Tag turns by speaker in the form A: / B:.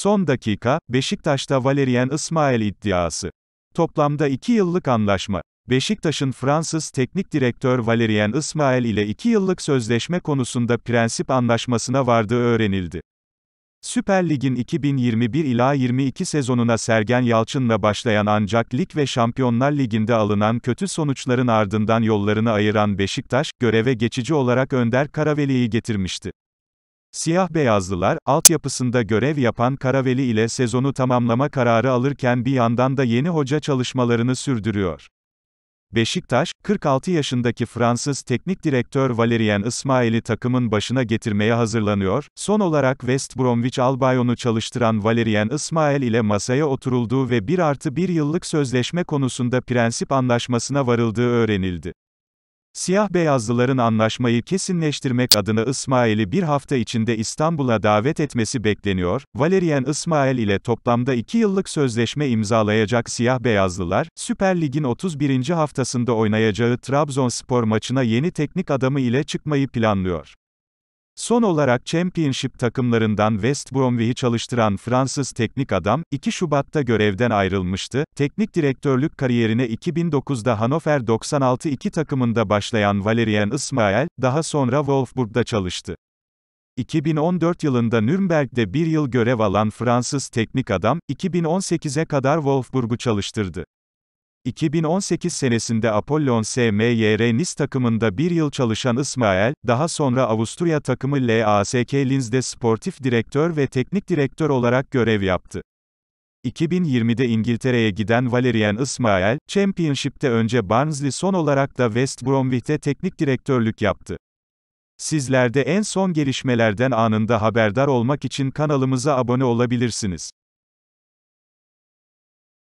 A: Son dakika, Beşiktaş'ta Valerian İsmail iddiası. Toplamda 2 yıllık anlaşma. Beşiktaş'ın Fransız teknik direktör Valerian İsmail ile 2 yıllık sözleşme konusunda prensip anlaşmasına vardığı öğrenildi. Süper Lig'in 2021 ila 22 sezonuna Sergen Yalçın'la başlayan ancak Lig ve Şampiyonlar Ligi'nde alınan kötü sonuçların ardından yollarını ayıran Beşiktaş, göreve geçici olarak Önder Karaveli'yi getirmişti. Siyah beyazlılar, altyapısında görev yapan Karaveli ile sezonu tamamlama kararı alırken bir yandan da yeni hoca çalışmalarını sürdürüyor. Beşiktaş, 46 yaşındaki Fransız teknik direktör Valerian İsmail'i takımın başına getirmeye hazırlanıyor. Son olarak West Bromwich Albion'u çalıştıran Valerian İsmail ile masaya oturulduğu ve 1 artı 1 yıllık sözleşme konusunda prensip anlaşmasına varıldığı öğrenildi. Siyah beyazlıların anlaşmayı kesinleştirmek adına İsmail'i bir hafta içinde İstanbul'a davet etmesi bekleniyor. Valerian İsmail ile toplamda 2 yıllık sözleşme imzalayacak siyah beyazlılar, Süper Lig'in 31. haftasında oynayacağı Trabzonspor maçına yeni teknik adamı ile çıkmayı planlıyor. Son olarak Championship takımlarından West Bromwich'i çalıştıran Fransız teknik adam, 2 Şubat'ta görevden ayrılmıştı. Teknik direktörlük kariyerine 2009'da Hannover 96-2 takımında başlayan Valerian Ismail, daha sonra Wolfsburg'da çalıştı. 2014 yılında Nürnberg'de bir yıl görev alan Fransız teknik adam, 2018'e kadar Wolfsburg'u çalıştırdı. 2018 senesinde Apollon SMYR Nis takımında bir yıl çalışan İsmail, daha sonra Avusturya takımı LASK Linz'de sportif direktör ve teknik direktör olarak görev yaptı. 2020'de İngiltere'ye giden Valerian İsmail, Championship'te önce Barnsley son olarak da West Bromwich'te teknik direktörlük yaptı. Sizlerde en son gelişmelerden anında haberdar olmak için kanalımıza abone olabilirsiniz.